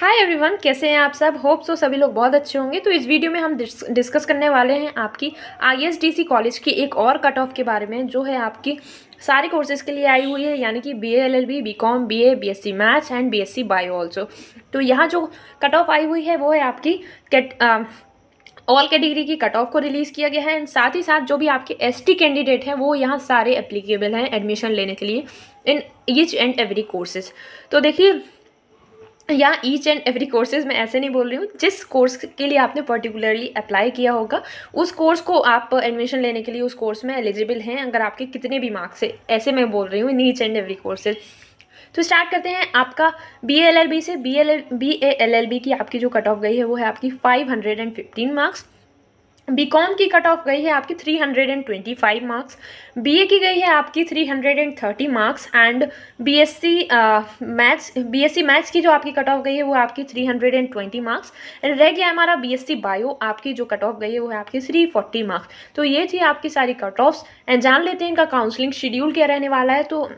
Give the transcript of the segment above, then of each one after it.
hi everyone कैसे हैं आप सब होप सो सभी लोग बहुत अच्छे होंगे तो इस वीडियो में हम डिस्कस करने वाले हैं आपकी आईएसडीसी कॉलेज की एक और कट ऑफ के बारे में जो है आपकी सारे कोर्सेज के लिए आई हुई है यानी कि B L L B B com B A B S C maths and B S C bio also तो यहाँ जो कट ऑफ आई हुई है वो है आपकी कैट ऑल कैटेगरी की कट ऑफ को रिलीज़ किया गया है एंड साथ ही साथ जो भी आपके एसटी कैंडिडेट हैं वो यहाँ सारे एप्लीकेबल हैं एडमिशन लेने के लिए in each and every courses तो देखिए या ईच एंड एवरी कोर्सेज मैं ऐसे नहीं बोल रही हूँ जिस कोर्स के लिए आपने पर्टिकुलरली अप्लाई किया होगा उस कोर्स को आप एडमिशन लेने के लिए उस कोर्स में एलिजिबल हैं अगर आपके कितने भी मार्क्स है ऐसे मैं बोल रही हूँ ईच एंड एवरी कोर्सेज तो स्टार्ट करते हैं आपका बी एल एल बी से B L L B A L L B की आपकी जो कट ऑफ गई है वो है आपकी five hundred and fifteen marks BCom की कट ऑफ गई है आपकी 325 मार्क्स बीए की गई है आपकी 330 marks and BSc maths BSc maths की जो आपकी कट ऑफ गई है वो आपकी 320 मार्क्स एंड रह गया हमारा बीएससी बायो आपकी जो कट ऑफ गई है वो है आपकी 340 मार्क्स तो ये थी आपकी सारी कट ऑफ्स एंड जान लेते हैं इनका काउंसलिंग शेड्यूल क्या रहने वाला है तो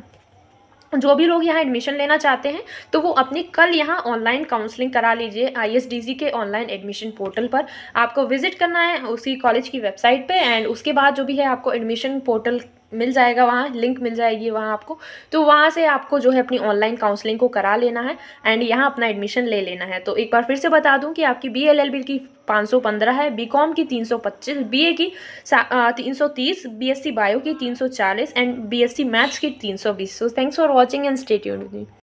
जो भी लोग यहाँ एडमिशन लेना चाहते हैं तो वो अपनी कल यहाँ ऑनलाइन काउंसलिंग करा लीजिए आईएसडीसी के ऑनलाइन एडमिशन पोर्टल पर आपको विजिट करना है उसी कॉलेज की वेबसाइट पे एंड उसके बाद जो भी है आपको एडमिशन पोर्टल मिल जाएगा वहाँ लिंक मिल जाएगी वहाँ आपको तो वहाँ से आपको जो है अपनी ऑनलाइन काउंसलिंग को करा लेना है एंड यहाँ अपना एडमिशन ले लेना है तो एक बार फिर से बता दूँ कि आपकी बी एल एल बी की पाँच सौ पंद्रह है बी कॉम की तीन सौ पच्चीस बी ए की तीन सौ तीस बी एस सी बायो की तीन सौ चालीस and B S C maths की तीन सौ बीस so thanks for watching and state unity